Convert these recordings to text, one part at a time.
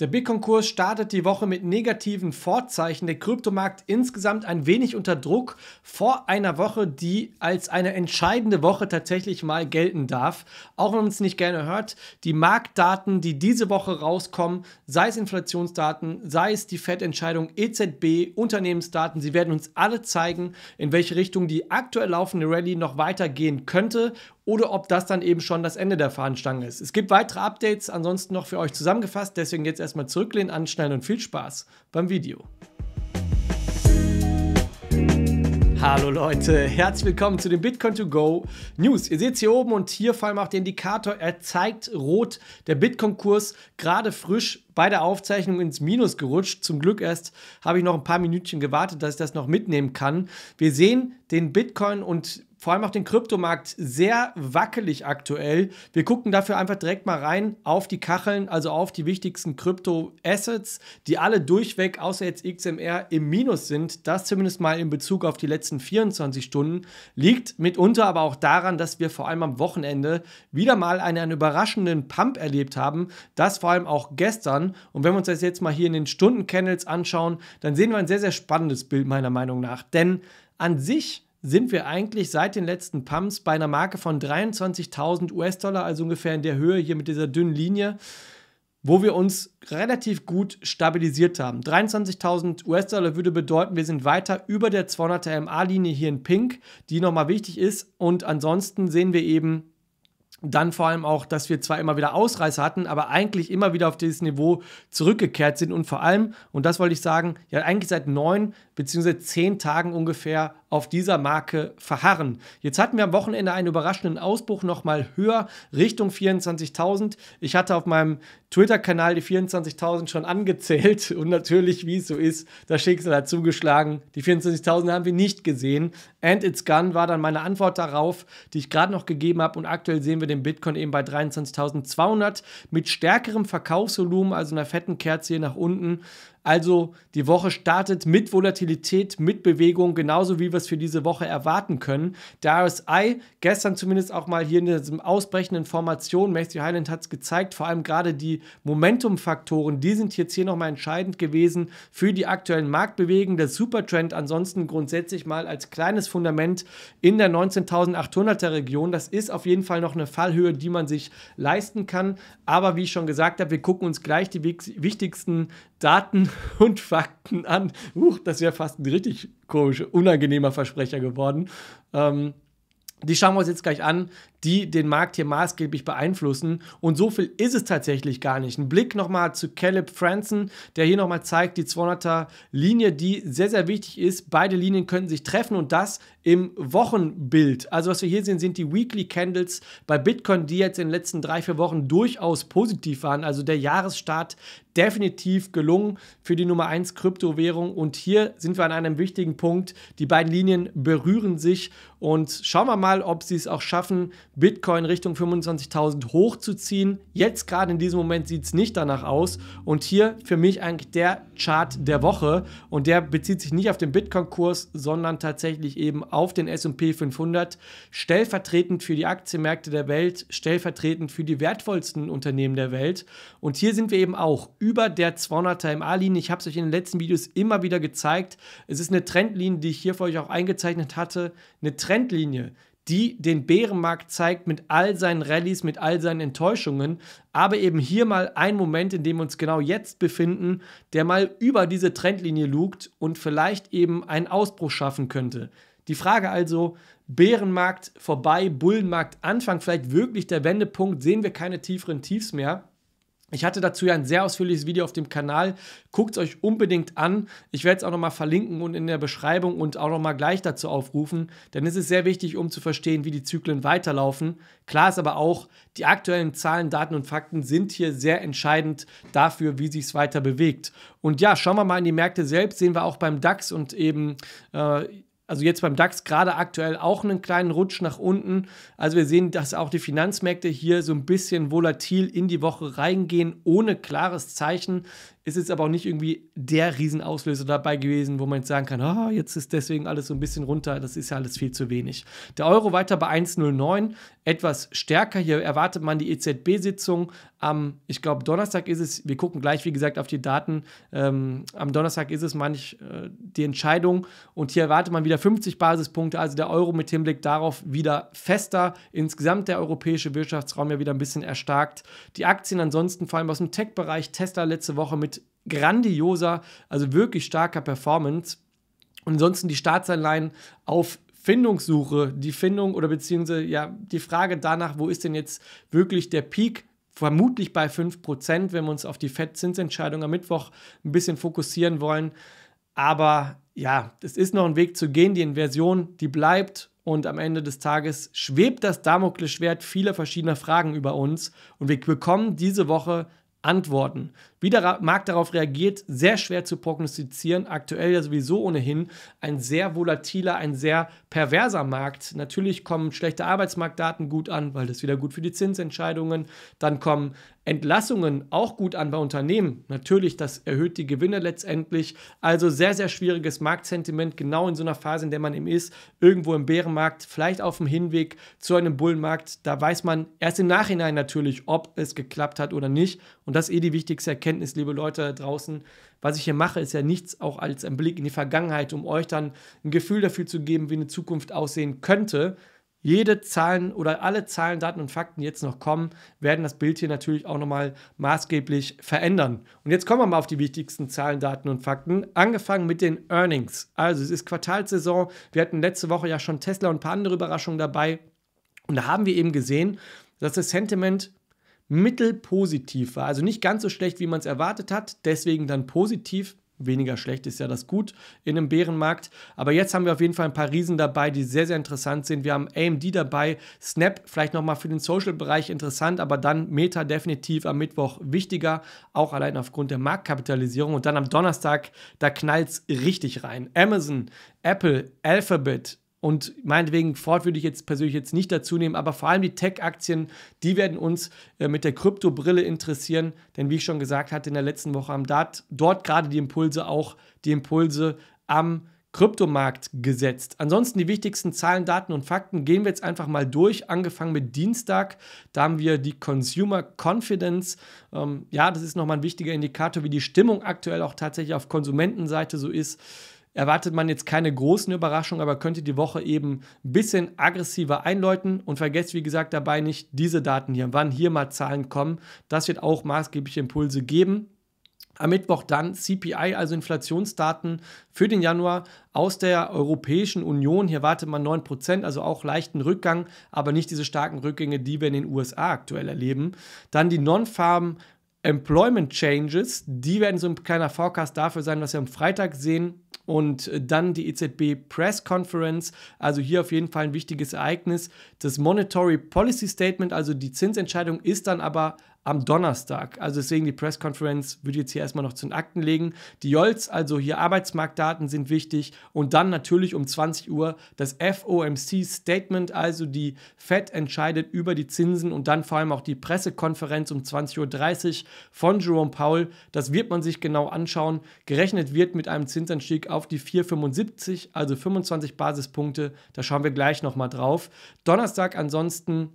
Der Bitcoin-Kurs startet die Woche mit negativen Vorzeichen. Der Kryptomarkt insgesamt ein wenig unter Druck vor einer Woche, die als eine entscheidende Woche tatsächlich mal gelten darf. Auch wenn man es nicht gerne hört, die Marktdaten, die diese Woche rauskommen, sei es Inflationsdaten, sei es die Fed-Entscheidung EZB, Unternehmensdaten, sie werden uns alle zeigen, in welche Richtung die aktuell laufende Rallye noch weitergehen könnte oder ob das dann eben schon das Ende der Fahnenstange ist. Es gibt weitere Updates, ansonsten noch für euch zusammengefasst. Deswegen jetzt erstmal zurücklehnen, anschneiden und viel Spaß beim Video. Hallo Leute, herzlich willkommen zu den Bitcoin 2 go News. Ihr seht es hier oben und hier vor allem auch der Indikator. Er zeigt rot, der Bitcoin-Kurs gerade frisch bei der Aufzeichnung ins Minus gerutscht. Zum Glück erst habe ich noch ein paar Minütchen gewartet, dass ich das noch mitnehmen kann. Wir sehen den Bitcoin und vor allem auch den Kryptomarkt sehr wackelig aktuell. Wir gucken dafür einfach direkt mal rein auf die Kacheln, also auf die wichtigsten Krypto-Assets, die alle durchweg, außer jetzt XMR, im Minus sind. Das zumindest mal in Bezug auf die letzten 24 Stunden. Liegt mitunter aber auch daran, dass wir vor allem am Wochenende wieder mal einen, einen überraschenden Pump erlebt haben. Das vor allem auch gestern. Und wenn wir uns das jetzt mal hier in den Stunden-Candles anschauen, dann sehen wir ein sehr, sehr spannendes Bild meiner Meinung nach. Denn an sich sind wir eigentlich seit den letzten Pumps bei einer Marke von 23.000 US-Dollar, also ungefähr in der Höhe hier mit dieser dünnen Linie, wo wir uns relativ gut stabilisiert haben. 23.000 US-Dollar würde bedeuten, wir sind weiter über der 200er MA-Linie hier in Pink, die nochmal wichtig ist. Und ansonsten sehen wir eben dann vor allem auch, dass wir zwar immer wieder Ausreißer hatten, aber eigentlich immer wieder auf dieses Niveau zurückgekehrt sind und vor allem, und das wollte ich sagen, ja eigentlich seit neun bzw. zehn Tagen ungefähr auf dieser Marke verharren. Jetzt hatten wir am Wochenende einen überraschenden Ausbruch nochmal höher Richtung 24.000. Ich hatte auf meinem Twitter-Kanal die 24.000 schon angezählt und natürlich, wie es so ist, das Schicksal hat zugeschlagen. Die 24.000 haben wir nicht gesehen. And it's gone war dann meine Antwort darauf, die ich gerade noch gegeben habe und aktuell sehen wir den Bitcoin eben bei 23.200 mit stärkerem Verkaufsvolumen, also einer fetten Kerze hier nach unten. Also die Woche startet mit Volatilität, mit Bewegung, genauso wie wir es für diese Woche erwarten können. Der RSI gestern zumindest auch mal hier in diesem ausbrechenden Formation, Macy Highland hat es gezeigt, vor allem gerade die Momentum-Faktoren, die sind jetzt hier nochmal entscheidend gewesen für die aktuellen Marktbewegungen. Der Supertrend ansonsten grundsätzlich mal als kleines Fundament in der 19.800er Region. Das ist auf jeden Fall noch eine Fallhöhe, die man sich leisten kann. Aber wie ich schon gesagt habe, wir gucken uns gleich die wichtigsten Daten und Fakten an. Huch, das wäre fast ein richtig komischer, unangenehmer Versprecher geworden. Ähm, die schauen wir uns jetzt gleich an die den Markt hier maßgeblich beeinflussen. Und so viel ist es tatsächlich gar nicht. Ein Blick nochmal zu Caleb Franson, der hier nochmal zeigt, die 200er Linie, die sehr, sehr wichtig ist. Beide Linien könnten sich treffen und das im Wochenbild. Also was wir hier sehen, sind die Weekly Candles bei Bitcoin, die jetzt in den letzten drei, vier Wochen durchaus positiv waren. Also der Jahresstart definitiv gelungen für die Nummer 1 Kryptowährung. Und hier sind wir an einem wichtigen Punkt. Die beiden Linien berühren sich und schauen wir mal, ob sie es auch schaffen, Bitcoin Richtung 25.000 hochzuziehen. Jetzt gerade in diesem Moment sieht es nicht danach aus. Und hier für mich eigentlich der Chart der Woche. Und der bezieht sich nicht auf den Bitcoin-Kurs, sondern tatsächlich eben auf den SP 500. Stellvertretend für die Aktienmärkte der Welt, stellvertretend für die wertvollsten Unternehmen der Welt. Und hier sind wir eben auch über der 200er MA-Linie. Ich habe es euch in den letzten Videos immer wieder gezeigt. Es ist eine Trendlinie, die ich hier für euch auch eingezeichnet hatte. Eine Trendlinie, die den Bärenmarkt zeigt mit all seinen Rallyes, mit all seinen Enttäuschungen, aber eben hier mal ein Moment, in dem wir uns genau jetzt befinden, der mal über diese Trendlinie lugt und vielleicht eben einen Ausbruch schaffen könnte. Die Frage also, Bärenmarkt vorbei, Bullenmarkt Anfang, vielleicht wirklich der Wendepunkt, sehen wir keine tieferen Tiefs mehr? Ich hatte dazu ja ein sehr ausführliches Video auf dem Kanal. Guckt es euch unbedingt an. Ich werde es auch nochmal verlinken und in der Beschreibung und auch nochmal gleich dazu aufrufen. Denn es ist sehr wichtig, um zu verstehen, wie die Zyklen weiterlaufen. Klar ist aber auch, die aktuellen Zahlen, Daten und Fakten sind hier sehr entscheidend dafür, wie sich es weiter bewegt. Und ja, schauen wir mal in die Märkte selbst. Sehen wir auch beim DAX und eben äh, also jetzt beim DAX gerade aktuell auch einen kleinen Rutsch nach unten. Also wir sehen, dass auch die Finanzmärkte hier so ein bisschen volatil in die Woche reingehen, ohne klares Zeichen ist jetzt aber auch nicht irgendwie der Riesenauslöser dabei gewesen, wo man jetzt sagen kann, ah, jetzt ist deswegen alles so ein bisschen runter, das ist ja alles viel zu wenig. Der Euro weiter bei 1,09, etwas stärker. Hier erwartet man die EZB-Sitzung am, ich glaube, Donnerstag ist es, wir gucken gleich, wie gesagt, auf die Daten. Ähm, am Donnerstag ist es, meine ich, äh, die Entscheidung. Und hier erwartet man wieder 50 Basispunkte, also der Euro mit Hinblick darauf wieder fester. Insgesamt der europäische Wirtschaftsraum ja wieder ein bisschen erstarkt. Die Aktien ansonsten, vor allem aus dem Tech-Bereich, Tesla letzte Woche mit grandioser, also wirklich starker Performance. Und ansonsten die Staatsanleihen auf Findungssuche, die Findung oder beziehungsweise ja die Frage danach, wo ist denn jetzt wirklich der Peak vermutlich bei 5%, wenn wir uns auf die FED-Zinsentscheidung am Mittwoch ein bisschen fokussieren wollen. Aber ja, es ist noch ein Weg zu gehen. Die Inversion, die bleibt. Und am Ende des Tages schwebt das Damoklesschwert vieler verschiedener Fragen über uns. Und wir bekommen diese Woche Antworten. Wie der Markt darauf reagiert, sehr schwer zu prognostizieren. Aktuell ja sowieso ohnehin ein sehr volatiler, ein sehr perverser Markt. Natürlich kommen schlechte Arbeitsmarktdaten gut an, weil das wieder gut für die Zinsentscheidungen. Dann kommen Entlassungen auch gut an bei Unternehmen. Natürlich, das erhöht die Gewinne letztendlich. Also sehr, sehr schwieriges Marktsentiment, genau in so einer Phase, in der man eben ist, irgendwo im Bärenmarkt, vielleicht auf dem Hinweg zu einem Bullenmarkt. Da weiß man erst im Nachhinein natürlich, ob es geklappt hat oder nicht. Und das ist eh die wichtigste Erkenntnis Erkenntnis, liebe Leute draußen, was ich hier mache, ist ja nichts auch als ein Blick in die Vergangenheit, um euch dann ein Gefühl dafür zu geben, wie eine Zukunft aussehen könnte. Jede Zahlen oder alle Zahlen, Daten und Fakten, die jetzt noch kommen, werden das Bild hier natürlich auch nochmal maßgeblich verändern. Und jetzt kommen wir mal auf die wichtigsten Zahlen, Daten und Fakten. Angefangen mit den Earnings. Also es ist Quartalsaison. Wir hatten letzte Woche ja schon Tesla und ein paar andere Überraschungen dabei. Und da haben wir eben gesehen, dass das Sentiment mittelpositiv war. Also nicht ganz so schlecht, wie man es erwartet hat, deswegen dann positiv. Weniger schlecht ist ja das Gut in einem Bärenmarkt. Aber jetzt haben wir auf jeden Fall ein paar Riesen dabei, die sehr, sehr interessant sind. Wir haben AMD dabei, Snap vielleicht nochmal für den Social-Bereich interessant, aber dann Meta definitiv am Mittwoch wichtiger, auch allein aufgrund der Marktkapitalisierung. Und dann am Donnerstag, da knallt es richtig rein. Amazon, Apple, Alphabet, und meinetwegen Ford würde ich jetzt persönlich jetzt nicht dazu nehmen, aber vor allem die Tech-Aktien, die werden uns äh, mit der Kryptobrille interessieren. Denn wie ich schon gesagt hatte in der letzten Woche, haben dort, dort gerade die Impulse auch, die Impulse am Kryptomarkt gesetzt. Ansonsten die wichtigsten Zahlen, Daten und Fakten gehen wir jetzt einfach mal durch. Angefangen mit Dienstag, da haben wir die Consumer Confidence. Ähm, ja, das ist nochmal ein wichtiger Indikator, wie die Stimmung aktuell auch tatsächlich auf Konsumentenseite so ist erwartet man jetzt keine großen Überraschungen, aber könnte die Woche eben ein bisschen aggressiver einläuten und vergesst, wie gesagt, dabei nicht diese Daten hier, wann hier mal Zahlen kommen. Das wird auch maßgebliche Impulse geben. Am Mittwoch dann CPI, also Inflationsdaten für den Januar aus der Europäischen Union. Hier wartet man 9%, also auch leichten Rückgang, aber nicht diese starken Rückgänge, die wir in den USA aktuell erleben. Dann die Non-Farm Employment Changes, die werden so ein kleiner Forecast dafür sein, was wir am Freitag sehen. Und dann die EZB Press Conference, also hier auf jeden Fall ein wichtiges Ereignis. Das Monetary Policy Statement, also die Zinsentscheidung, ist dann aber am Donnerstag. Also deswegen die Pressekonferenz würde ich jetzt hier erstmal noch zu den Akten legen. Die JOLS, also hier Arbeitsmarktdaten sind wichtig und dann natürlich um 20 Uhr das FOMC Statement, also die Fed entscheidet über die Zinsen und dann vor allem auch die Pressekonferenz um 20.30 Uhr von Jerome Powell. Das wird man sich genau anschauen. Gerechnet wird mit einem Zinsanstieg auf die 4,75, also 25 Basispunkte. Da schauen wir gleich nochmal drauf. Donnerstag ansonsten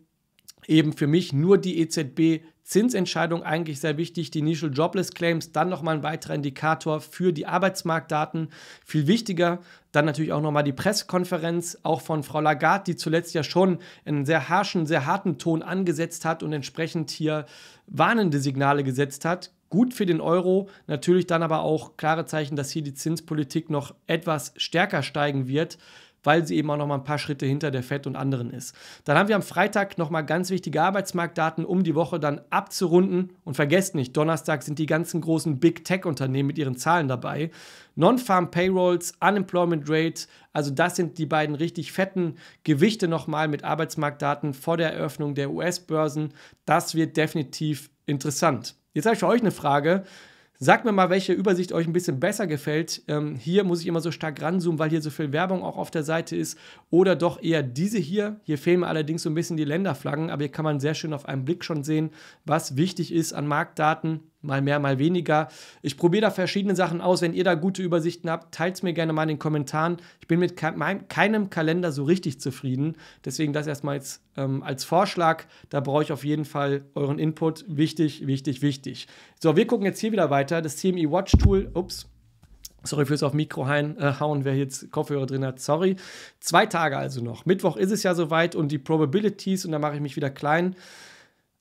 eben für mich nur die EZB Zinsentscheidung eigentlich sehr wichtig, die Initial Jobless Claims, dann nochmal ein weiterer Indikator für die Arbeitsmarktdaten. Viel wichtiger, dann natürlich auch nochmal die Pressekonferenz, auch von Frau Lagarde, die zuletzt ja schon einen sehr harschen, sehr harten Ton angesetzt hat und entsprechend hier warnende Signale gesetzt hat. Gut für den Euro, natürlich dann aber auch klare Zeichen, dass hier die Zinspolitik noch etwas stärker steigen wird weil sie eben auch noch mal ein paar Schritte hinter der FED und anderen ist. Dann haben wir am Freitag noch mal ganz wichtige Arbeitsmarktdaten, um die Woche dann abzurunden. Und vergesst nicht, Donnerstag sind die ganzen großen Big Tech-Unternehmen mit ihren Zahlen dabei. Non-Farm Payrolls, Unemployment Rate, also das sind die beiden richtig fetten Gewichte nochmal mit Arbeitsmarktdaten vor der Eröffnung der US-Börsen. Das wird definitiv interessant. Jetzt habe ich für euch eine Frage. Sagt mir mal, welche Übersicht euch ein bisschen besser gefällt. Ähm, hier muss ich immer so stark ranzoomen, weil hier so viel Werbung auch auf der Seite ist. Oder doch eher diese hier. Hier fehlen mir allerdings so ein bisschen die Länderflaggen, aber hier kann man sehr schön auf einen Blick schon sehen, was wichtig ist an Marktdaten mal mehr, mal weniger. Ich probiere da verschiedene Sachen aus. Wenn ihr da gute Übersichten habt, teilt es mir gerne mal in den Kommentaren. Ich bin mit keinem Kalender so richtig zufrieden. Deswegen das erstmal jetzt, ähm, als Vorschlag. Da brauche ich auf jeden Fall euren Input. Wichtig, wichtig, wichtig. So, wir gucken jetzt hier wieder weiter. Das CME Watch Tool. Ups. Sorry fürs auf Mikro hauen, äh, hauen, wer jetzt Kopfhörer drin hat, sorry. Zwei Tage also noch. Mittwoch ist es ja soweit und die Probabilities, und da mache ich mich wieder klein.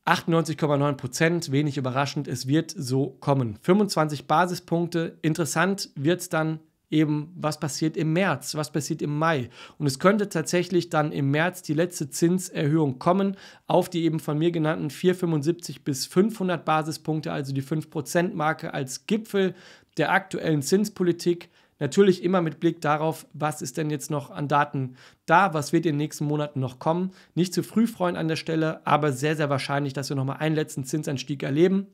98,9 Prozent, wenig überraschend, es wird so kommen. 25 Basispunkte, interessant wird es dann eben, was passiert im März, was passiert im Mai. Und es könnte tatsächlich dann im März die letzte Zinserhöhung kommen auf die eben von mir genannten 475 bis 500 Basispunkte, also die 5%-Marke prozent als Gipfel der aktuellen Zinspolitik. Natürlich immer mit Blick darauf, was ist denn jetzt noch an Daten da, was wird in den nächsten Monaten noch kommen. Nicht zu früh freuen an der Stelle, aber sehr, sehr wahrscheinlich, dass wir nochmal einen letzten Zinsanstieg erleben.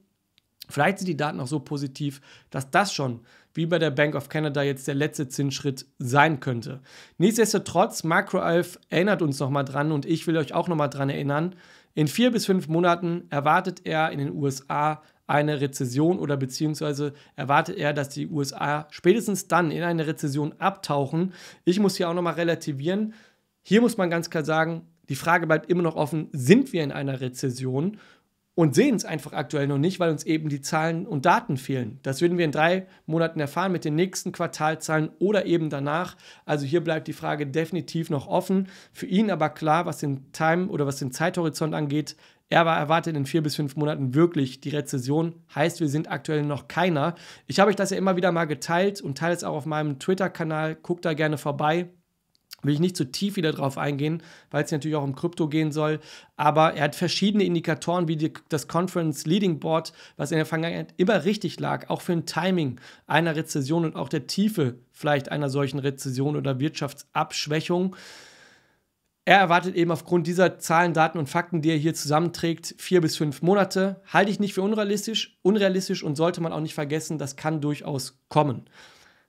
Vielleicht sind die Daten auch so positiv, dass das schon, wie bei der Bank of Canada, jetzt der letzte Zinsschritt sein könnte. Nichtsdestotrotz, MacroAlf erinnert uns nochmal dran und ich will euch auch nochmal dran erinnern. In vier bis fünf Monaten erwartet er in den USA eine Rezession oder beziehungsweise erwartet er, dass die USA spätestens dann in eine Rezession abtauchen. Ich muss hier auch nochmal relativieren. Hier muss man ganz klar sagen, die Frage bleibt immer noch offen, sind wir in einer Rezession? und sehen es einfach aktuell noch nicht, weil uns eben die Zahlen und Daten fehlen. Das würden wir in drei Monaten erfahren mit den nächsten Quartalzahlen oder eben danach. Also hier bleibt die Frage definitiv noch offen. Für ihn aber klar, was den Time oder was den Zeithorizont angeht, er aber erwartet in vier bis fünf Monaten wirklich die Rezession. Heißt, wir sind aktuell noch keiner. Ich habe euch das ja immer wieder mal geteilt und teile es auch auf meinem Twitter-Kanal. Guckt da gerne vorbei. Will ich nicht zu tief wieder drauf eingehen, weil es natürlich auch um Krypto gehen soll. Aber er hat verschiedene Indikatoren, wie die, das Conference Leading Board, was in der Vergangenheit immer richtig lag, auch für ein Timing einer Rezession und auch der Tiefe vielleicht einer solchen Rezession oder Wirtschaftsabschwächung. Er erwartet eben aufgrund dieser Zahlen, Daten und Fakten, die er hier zusammenträgt, vier bis fünf Monate. Halte ich nicht für unrealistisch, unrealistisch und sollte man auch nicht vergessen, das kann durchaus kommen.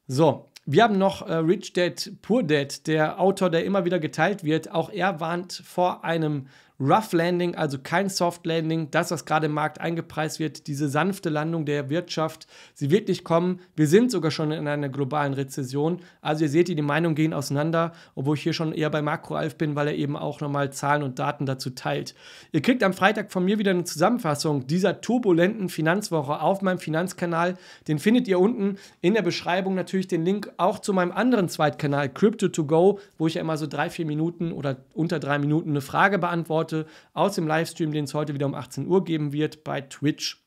So, wir haben noch äh, Rich Dad Poor Dad, der Autor, der immer wieder geteilt wird. Auch er warnt vor einem Rough Landing, also kein Soft Landing, das, was gerade im Markt eingepreist wird, diese sanfte Landung der Wirtschaft, sie wird nicht kommen. Wir sind sogar schon in einer globalen Rezession. Also ihr seht, die Meinungen gehen auseinander, obwohl ich hier schon eher bei Makroalf bin, weil er eben auch nochmal Zahlen und Daten dazu teilt. Ihr kriegt am Freitag von mir wieder eine Zusammenfassung dieser turbulenten Finanzwoche auf meinem Finanzkanal. Den findet ihr unten in der Beschreibung natürlich den Link auch zu meinem anderen Zweitkanal Crypto2Go, wo ich ja immer so drei, vier Minuten oder unter drei Minuten eine Frage beantworte Worte aus dem Livestream, den es heute wieder um 18 Uhr geben wird bei Twitch.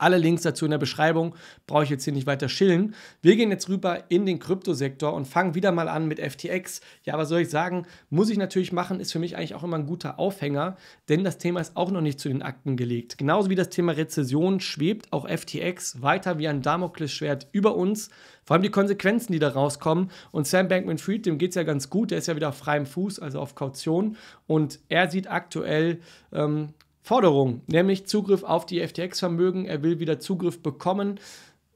Alle Links dazu in der Beschreibung, brauche ich jetzt hier nicht weiter schillen. Wir gehen jetzt rüber in den Kryptosektor und fangen wieder mal an mit FTX. Ja, was soll ich sagen? Muss ich natürlich machen, ist für mich eigentlich auch immer ein guter Aufhänger, denn das Thema ist auch noch nicht zu den Akten gelegt. Genauso wie das Thema Rezession schwebt auch FTX weiter wie ein Damoklesschwert über uns. Vor allem die Konsequenzen, die da rauskommen. Und Sam Bankman-Fried, dem geht es ja ganz gut. Der ist ja wieder auf freiem Fuß, also auf Kaution. Und er sieht aktuell ähm, Forderung, nämlich Zugriff auf die FTX-Vermögen. Er will wieder Zugriff bekommen.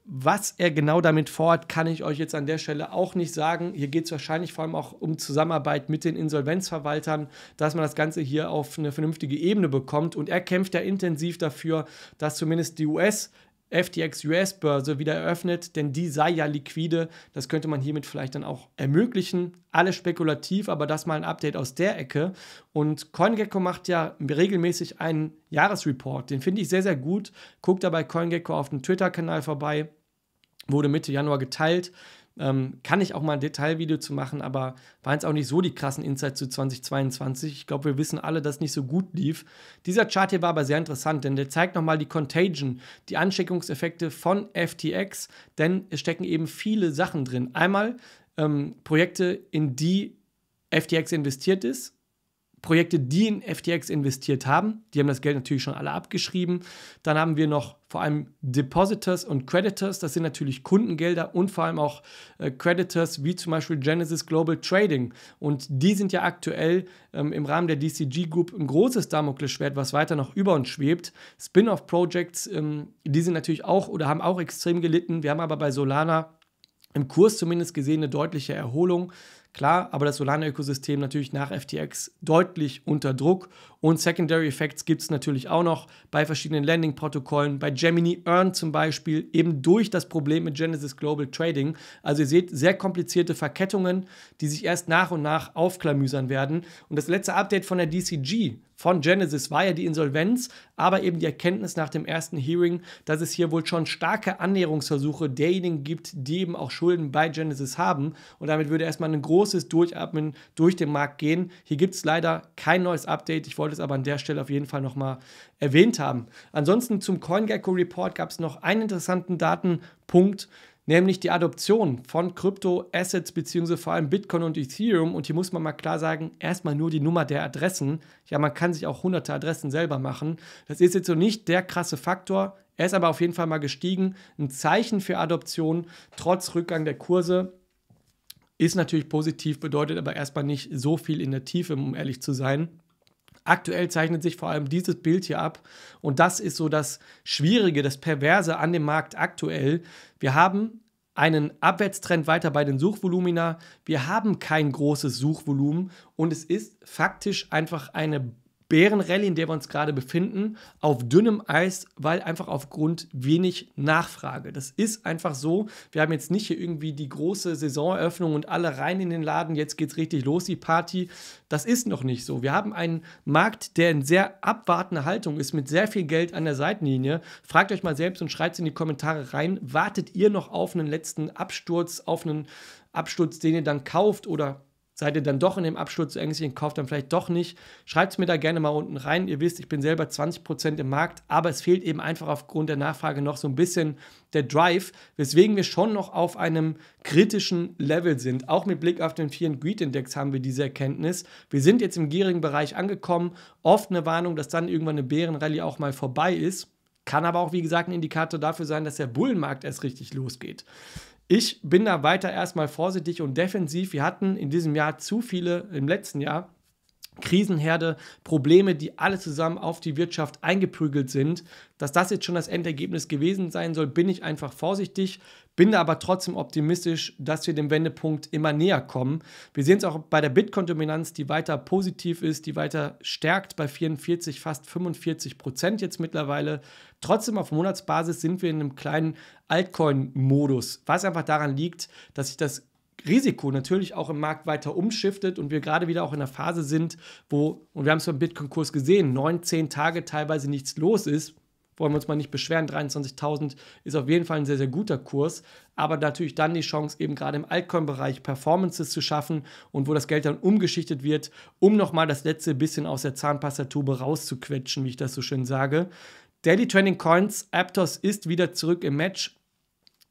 Was er genau damit vorhat, kann ich euch jetzt an der Stelle auch nicht sagen. Hier geht es wahrscheinlich vor allem auch um Zusammenarbeit mit den Insolvenzverwaltern, dass man das Ganze hier auf eine vernünftige Ebene bekommt. Und er kämpft ja intensiv dafür, dass zumindest die US- FTX US-Börse wieder eröffnet, denn die sei ja liquide. Das könnte man hiermit vielleicht dann auch ermöglichen. Alles spekulativ, aber das mal ein Update aus der Ecke. Und CoinGecko macht ja regelmäßig einen Jahresreport. Den finde ich sehr, sehr gut. Guckt dabei CoinGecko auf dem Twitter-Kanal vorbei wurde Mitte Januar geteilt. Ähm, kann ich auch mal ein Detailvideo zu machen, aber waren es auch nicht so die krassen Insights zu 2022. Ich glaube, wir wissen alle, dass es nicht so gut lief. Dieser Chart hier war aber sehr interessant, denn der zeigt nochmal die Contagion, die Ansteckungseffekte von FTX, denn es stecken eben viele Sachen drin. Einmal ähm, Projekte, in die FTX investiert ist, Projekte, die in FTX investiert haben. Die haben das Geld natürlich schon alle abgeschrieben. Dann haben wir noch vor allem Depositors und Creditors. Das sind natürlich Kundengelder und vor allem auch äh, Creditors wie zum Beispiel Genesis Global Trading. Und die sind ja aktuell ähm, im Rahmen der DCG Group ein großes Damoklesschwert, was weiter noch über uns schwebt. Spin-off-Projects, ähm, die sind natürlich auch oder haben auch extrem gelitten. Wir haben aber bei Solana im Kurs zumindest gesehen eine deutliche Erholung. Klar, aber das Solana-Ökosystem natürlich nach FTX deutlich unter Druck und Secondary Effects gibt es natürlich auch noch bei verschiedenen Landing-Protokollen, bei Gemini Earn zum Beispiel, eben durch das Problem mit Genesis Global Trading. Also ihr seht sehr komplizierte Verkettungen, die sich erst nach und nach aufklamüsern werden. Und das letzte Update von der DCG von Genesis war ja die Insolvenz, aber eben die Erkenntnis nach dem ersten Hearing, dass es hier wohl schon starke Annäherungsversuche derjenigen gibt, die eben auch Schulden bei Genesis haben. Und damit würde erstmal ein großes Durchatmen durch den Markt gehen. Hier gibt es leider kein neues Update. Ich wollte es aber an der Stelle auf jeden Fall nochmal erwähnt haben. Ansonsten zum CoinGecko Report gab es noch einen interessanten Datenpunkt, nämlich die Adoption von Krypto-Assets beziehungsweise vor allem Bitcoin und Ethereum. Und hier muss man mal klar sagen, erstmal nur die Nummer der Adressen. Ja, man kann sich auch hunderte Adressen selber machen. Das ist jetzt so nicht der krasse Faktor. Er ist aber auf jeden Fall mal gestiegen. Ein Zeichen für Adoption, trotz Rückgang der Kurse. Ist natürlich positiv, bedeutet aber erstmal nicht so viel in der Tiefe, um ehrlich zu sein. Aktuell zeichnet sich vor allem dieses Bild hier ab. Und das ist so das Schwierige, das Perverse an dem Markt aktuell. Wir haben einen Abwärtstrend weiter bei den Suchvolumina. Wir haben kein großes Suchvolumen und es ist faktisch einfach eine Bärenrallye, in der wir uns gerade befinden, auf dünnem Eis, weil einfach aufgrund wenig Nachfrage. Das ist einfach so. Wir haben jetzt nicht hier irgendwie die große Saisoneröffnung und alle rein in den Laden, jetzt geht's richtig los, die Party. Das ist noch nicht so. Wir haben einen Markt, der in sehr abwartender Haltung ist, mit sehr viel Geld an der Seitenlinie. Fragt euch mal selbst und schreibt es in die Kommentare rein. Wartet ihr noch auf einen letzten Absturz, auf einen Absturz, den ihr dann kauft oder Seid ihr dann doch in dem Absturz ängstlich kauft dann vielleicht doch nicht? Schreibt es mir da gerne mal unten rein. Ihr wisst, ich bin selber 20% im Markt, aber es fehlt eben einfach aufgrund der Nachfrage noch so ein bisschen der Drive, weswegen wir schon noch auf einem kritischen Level sind. Auch mit Blick auf den vielen Greed-Index haben wir diese Erkenntnis. Wir sind jetzt im gierigen Bereich angekommen. Oft eine Warnung, dass dann irgendwann eine Bärenrallye auch mal vorbei ist. Kann aber auch, wie gesagt, ein Indikator dafür sein, dass der Bullenmarkt erst richtig losgeht. Ich bin da weiter erstmal vorsichtig und defensiv. Wir hatten in diesem Jahr zu viele, im letzten Jahr Krisenherde, Probleme, die alle zusammen auf die Wirtschaft eingeprügelt sind. Dass das jetzt schon das Endergebnis gewesen sein soll, bin ich einfach vorsichtig, bin aber trotzdem optimistisch, dass wir dem Wendepunkt immer näher kommen. Wir sehen es auch bei der Bitcoin-Dominanz, die weiter positiv ist, die weiter stärkt bei 44, fast 45 Prozent jetzt mittlerweile. Trotzdem auf Monatsbasis sind wir in einem kleinen Altcoin-Modus, was einfach daran liegt, dass sich das Risiko natürlich auch im Markt weiter umschiftet und wir gerade wieder auch in einer Phase sind, wo, und wir haben es beim Bitcoin-Kurs gesehen, neun, zehn Tage teilweise nichts los ist, wollen wir uns mal nicht beschweren, 23.000 ist auf jeden Fall ein sehr, sehr guter Kurs, aber natürlich dann die Chance, eben gerade im Altcoin-Bereich Performances zu schaffen und wo das Geld dann umgeschichtet wird, um nochmal das letzte bisschen aus der Zahnpastatube rauszuquetschen, wie ich das so schön sage. Daily Trending Coins, Aptos ist wieder zurück im Match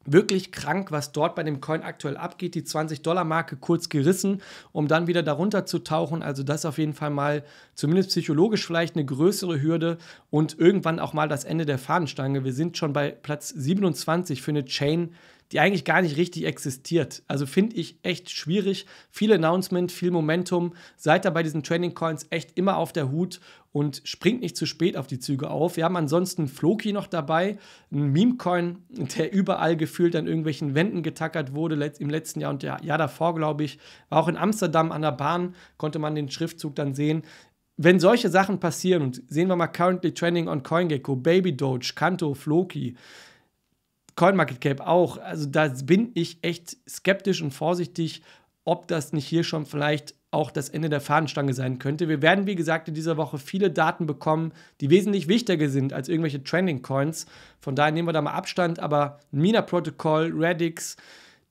wirklich krank, was dort bei dem Coin aktuell abgeht. Die 20-Dollar-Marke kurz gerissen, um dann wieder darunter zu tauchen. Also das auf jeden Fall mal zumindest psychologisch vielleicht eine größere Hürde und irgendwann auch mal das Ende der Fahnenstange. Wir sind schon bei Platz 27 für eine Chain, die eigentlich gar nicht richtig existiert. Also finde ich echt schwierig. Viel Announcement, viel Momentum. Seid da bei diesen Trading Coins echt immer auf der Hut und springt nicht zu spät auf die Züge auf. Wir haben ansonsten Floki noch dabei, ein Memecoin, der überall gefühlt an irgendwelchen Wänden getackert wurde im letzten Jahr und ja, Jahr davor, glaube ich. War auch in Amsterdam an der Bahn, konnte man den Schriftzug dann sehen. Wenn solche Sachen passieren, und sehen wir mal currently trending on CoinGecko, Baby Doge, Kanto, Floki, CoinMarketCap auch, also da bin ich echt skeptisch und vorsichtig, ob das nicht hier schon vielleicht auch das Ende der Fahnenstange sein könnte. Wir werden, wie gesagt, in dieser Woche viele Daten bekommen, die wesentlich wichtiger sind als irgendwelche Trending Coins. Von daher nehmen wir da mal Abstand, aber Mina Protocol, Radix,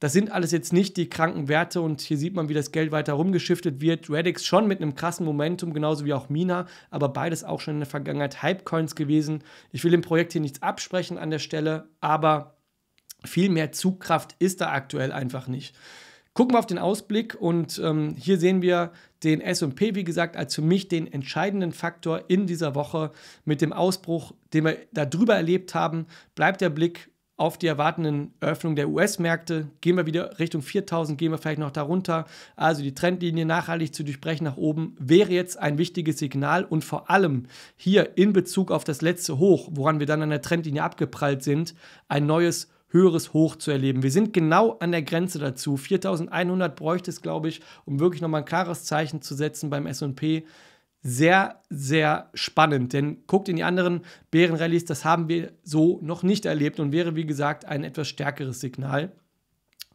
das sind alles jetzt nicht die kranken Werte und hier sieht man, wie das Geld weiter rumgeschiftet wird. Radix schon mit einem krassen Momentum, genauso wie auch Mina, aber beides auch schon in der Vergangenheit Hype Coins gewesen. Ich will dem Projekt hier nichts absprechen an der Stelle, aber viel mehr Zugkraft ist da aktuell einfach nicht. Gucken wir auf den Ausblick und ähm, hier sehen wir den SP, wie gesagt, als für mich den entscheidenden Faktor in dieser Woche mit dem Ausbruch, den wir darüber erlebt haben, bleibt der Blick auf die erwartenden Öffnung der US-Märkte. Gehen wir wieder Richtung 4000, gehen wir vielleicht noch darunter. Also die Trendlinie nachhaltig zu durchbrechen nach oben wäre jetzt ein wichtiges Signal und vor allem hier in Bezug auf das letzte Hoch, woran wir dann an der Trendlinie abgeprallt sind, ein neues höheres Hoch zu erleben. Wir sind genau an der Grenze dazu. 4100 bräuchte es, glaube ich, um wirklich nochmal ein klares Zeichen zu setzen beim SP. Sehr, sehr spannend, denn guckt in die anderen Bärenrallyes, das haben wir so noch nicht erlebt und wäre, wie gesagt, ein etwas stärkeres Signal.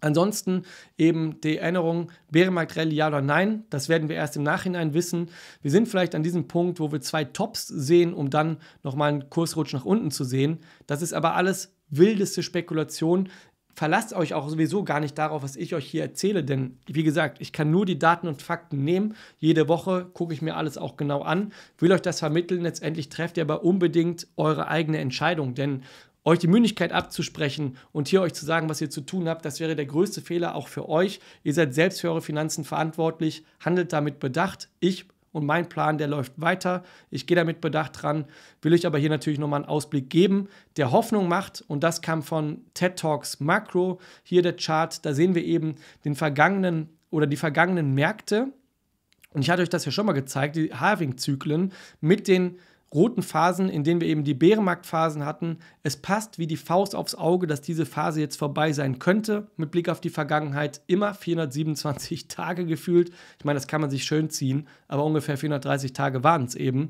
Ansonsten eben die Erinnerung, Bärenmarkt Rallye ja oder nein, das werden wir erst im Nachhinein wissen. Wir sind vielleicht an diesem Punkt, wo wir zwei Tops sehen, um dann nochmal einen Kursrutsch nach unten zu sehen. Das ist aber alles wildeste Spekulation. Verlasst euch auch sowieso gar nicht darauf, was ich euch hier erzähle, denn wie gesagt, ich kann nur die Daten und Fakten nehmen. Jede Woche gucke ich mir alles auch genau an, will euch das vermitteln. Letztendlich trefft ihr aber unbedingt eure eigene Entscheidung, denn euch die Mündigkeit abzusprechen und hier euch zu sagen, was ihr zu tun habt, das wäre der größte Fehler auch für euch. Ihr seid selbst für eure Finanzen verantwortlich, handelt damit bedacht. Ich und mein Plan, der läuft weiter. Ich gehe damit bedacht dran, will ich aber hier natürlich nochmal einen Ausblick geben, der Hoffnung macht und das kam von TED Talks Macro. Hier der Chart, da sehen wir eben den vergangenen oder die vergangenen Märkte. Und ich hatte euch das ja schon mal gezeigt, die Halving-Zyklen mit den roten Phasen, in denen wir eben die Bärenmarktphasen hatten. Es passt wie die Faust aufs Auge, dass diese Phase jetzt vorbei sein könnte, mit Blick auf die Vergangenheit. Immer 427 Tage gefühlt. Ich meine, das kann man sich schön ziehen, aber ungefähr 430 Tage waren es eben.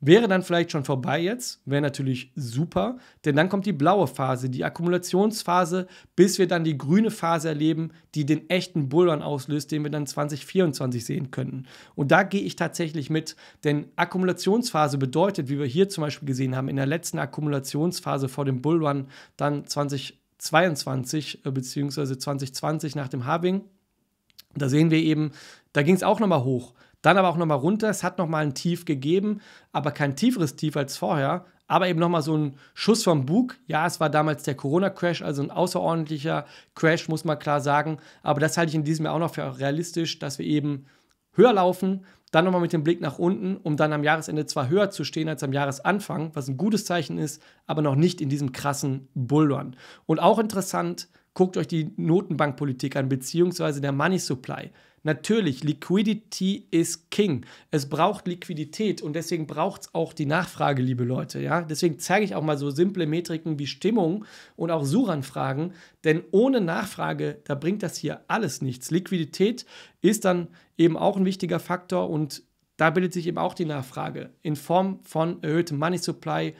Wäre dann vielleicht schon vorbei jetzt, wäre natürlich super, denn dann kommt die blaue Phase, die Akkumulationsphase, bis wir dann die grüne Phase erleben, die den echten Bullrun auslöst, den wir dann 2024 sehen könnten. Und da gehe ich tatsächlich mit, denn Akkumulationsphase bedeutet, wie wir hier zum Beispiel gesehen haben, in der letzten Akkumulationsphase vor dem Bullrun dann 2022 bzw. 2020 nach dem Having, da sehen wir eben, da ging es auch nochmal hoch. Dann aber auch nochmal runter. Es hat nochmal ein Tief gegeben, aber kein tieferes Tief als vorher. Aber eben nochmal so ein Schuss vom Bug. Ja, es war damals der Corona-Crash, also ein außerordentlicher Crash, muss man klar sagen. Aber das halte ich in diesem Jahr auch noch für realistisch, dass wir eben höher laufen, dann nochmal mit dem Blick nach unten, um dann am Jahresende zwar höher zu stehen als am Jahresanfang, was ein gutes Zeichen ist, aber noch nicht in diesem krassen Bullrun. Und auch interessant, Guckt euch die Notenbankpolitik an, beziehungsweise der Money Supply. Natürlich, Liquidity is King. Es braucht Liquidität und deswegen braucht es auch die Nachfrage, liebe Leute. Ja? Deswegen zeige ich auch mal so simple Metriken wie Stimmung und auch Suchanfragen, denn ohne Nachfrage, da bringt das hier alles nichts. Liquidität ist dann eben auch ein wichtiger Faktor und da bildet sich eben auch die Nachfrage in Form von erhöhtem Money Supply,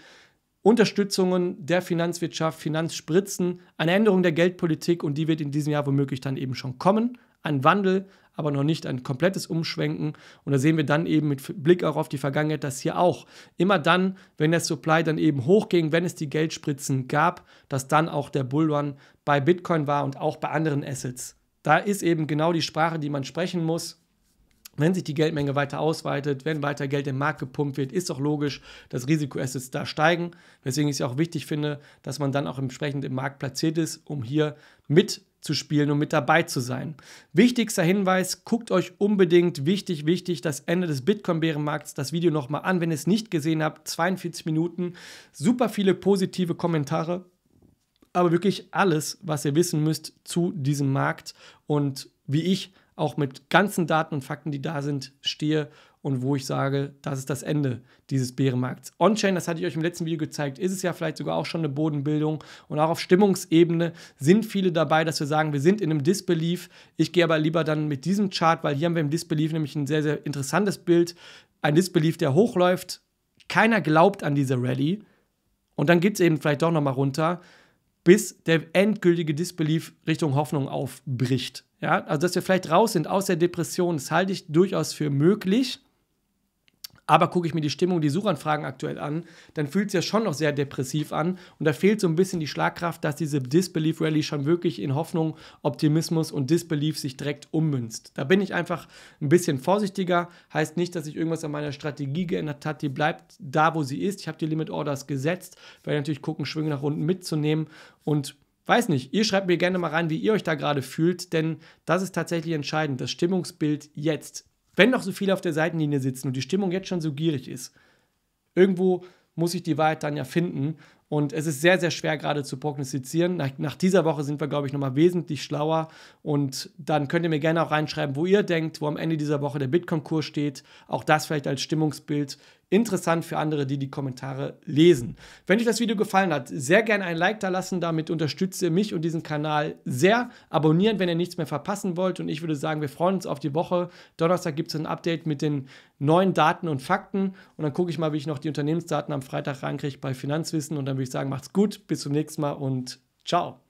Unterstützungen der Finanzwirtschaft, Finanzspritzen, eine Änderung der Geldpolitik und die wird in diesem Jahr womöglich dann eben schon kommen. Ein Wandel, aber noch nicht ein komplettes Umschwenken. Und da sehen wir dann eben mit Blick auch auf die Vergangenheit, dass hier auch immer dann, wenn der Supply dann eben hochging, wenn es die Geldspritzen gab, dass dann auch der Bullrun bei Bitcoin war und auch bei anderen Assets. Da ist eben genau die Sprache, die man sprechen muss wenn sich die Geldmenge weiter ausweitet, wenn weiter Geld im Markt gepumpt wird, ist doch logisch, dass Risikoassets da steigen. Deswegen ist es auch wichtig finde, dass man dann auch entsprechend im Markt platziert ist, um hier mitzuspielen und mit dabei zu sein. Wichtigster Hinweis, guckt euch unbedingt, wichtig, wichtig, das Ende des Bitcoin-Bärenmarkts, das Video nochmal an, wenn ihr es nicht gesehen habt, 42 Minuten, super viele positive Kommentare, aber wirklich alles, was ihr wissen müsst zu diesem Markt und wie ich auch mit ganzen Daten und Fakten, die da sind, stehe und wo ich sage, das ist das Ende dieses Bärenmarkts. On-Chain, das hatte ich euch im letzten Video gezeigt, ist es ja vielleicht sogar auch schon eine Bodenbildung und auch auf Stimmungsebene sind viele dabei, dass wir sagen, wir sind in einem Disbelief. Ich gehe aber lieber dann mit diesem Chart, weil hier haben wir im Disbelief nämlich ein sehr, sehr interessantes Bild. Ein Disbelief, der hochläuft. Keiner glaubt an diese Rallye. Und dann geht es eben vielleicht doch nochmal runter, bis der endgültige Disbelief Richtung Hoffnung aufbricht. Ja, also dass wir vielleicht raus sind aus der Depression, das halte ich durchaus für möglich. Aber gucke ich mir die Stimmung, die Suchanfragen aktuell an, dann fühlt es ja schon noch sehr depressiv an. Und da fehlt so ein bisschen die Schlagkraft, dass diese Disbelief Rally schon wirklich in Hoffnung, Optimismus und Disbelief sich direkt ummünzt. Da bin ich einfach ein bisschen vorsichtiger. Heißt nicht, dass sich irgendwas an meiner Strategie geändert hat. Die bleibt da, wo sie ist. Ich habe die Limit Orders gesetzt, Werde natürlich gucken, Schwünge nach unten mitzunehmen und weiß nicht, ihr schreibt mir gerne mal rein, wie ihr euch da gerade fühlt, denn das ist tatsächlich entscheidend, das Stimmungsbild jetzt. Wenn noch so viele auf der Seitenlinie sitzen und die Stimmung jetzt schon so gierig ist, irgendwo muss ich die Wahrheit dann ja finden und es ist sehr, sehr schwer gerade zu prognostizieren. Nach, nach dieser Woche sind wir, glaube ich, nochmal wesentlich schlauer. Und dann könnt ihr mir gerne auch reinschreiben, wo ihr denkt, wo am Ende dieser Woche der Bitcoin-Kurs steht. Auch das vielleicht als Stimmungsbild interessant für andere, die die Kommentare lesen. Wenn euch das Video gefallen hat, sehr gerne ein Like da lassen. Damit unterstützt ihr mich und diesen Kanal sehr. Abonnieren, wenn ihr nichts mehr verpassen wollt. Und ich würde sagen, wir freuen uns auf die Woche. Donnerstag gibt es ein Update mit den neuen Daten und Fakten. Und dann gucke ich mal, wie ich noch die Unternehmensdaten am Freitag reinkriege bei Finanzwissen. Und dann würde ich sagen, macht's gut, bis zum nächsten Mal und ciao.